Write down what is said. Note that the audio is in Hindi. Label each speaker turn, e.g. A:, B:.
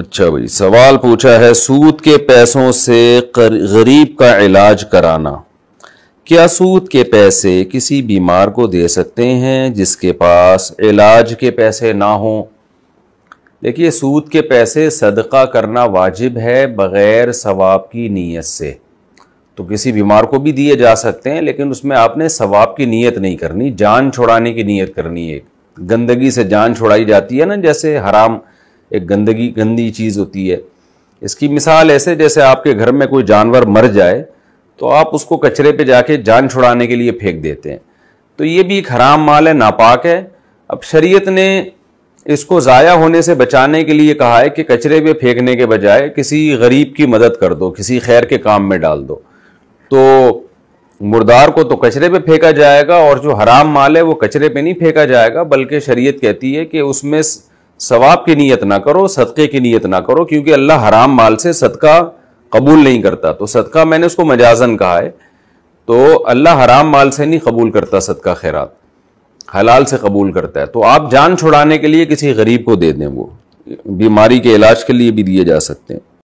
A: अच्छा भाई सवाल पूछा है सूद के पैसों से गरीब का इलाज कराना क्या सूद के पैसे किसी बीमार को दे सकते हैं जिसके पास इलाज के पैसे ना हों देखिए सूद के पैसे सदका करना वाजिब है बग़ैर सवाब की नीयत से तो किसी बीमार को भी दिए जा सकते हैं लेकिन उसमें आपने सवाब की नीयत नहीं करनी जान छुड़ाने की नीयत करनी है गंदगी से जान छुड़ाई जाती है ना जैसे हराम एक गंदगी गंदी चीज़ होती है इसकी मिसाल ऐसे जैसे आपके घर में कोई जानवर मर जाए तो आप उसको कचरे पे जाके जान छुड़ाने के लिए फेंक देते हैं तो ये भी एक हराम माल है नापाक है अब शरीयत ने इसको ज़ाया होने से बचाने के लिए कहा है कि कचरे पे फेंकने के बजाय किसी गरीब की मदद कर दो किसी खैर के काम में डाल दो तो मुर्दार को तो कचरे पे फेंका जाएगा और जो हराम माल है वो कचरे पे नहीं फेंका जाएगा बल्कि शरीयत कहती है कि उसमें सवाब की नीयत ना करो सदक़े की नीयत ना करो क्योंकि अल्लाह हराम माल से सदका कबूल नहीं करता तो सदका मैंने उसको मजाजन कहा है तो अल्लाह हराम माल से नहीं कबूल करता सदका खैरा हलाल से कबूल करता है तो आप जान छुड़ाने के लिए किसी गरीब को दे दें वो बीमारी के इलाज के लिए भी दिए जा सकते हैं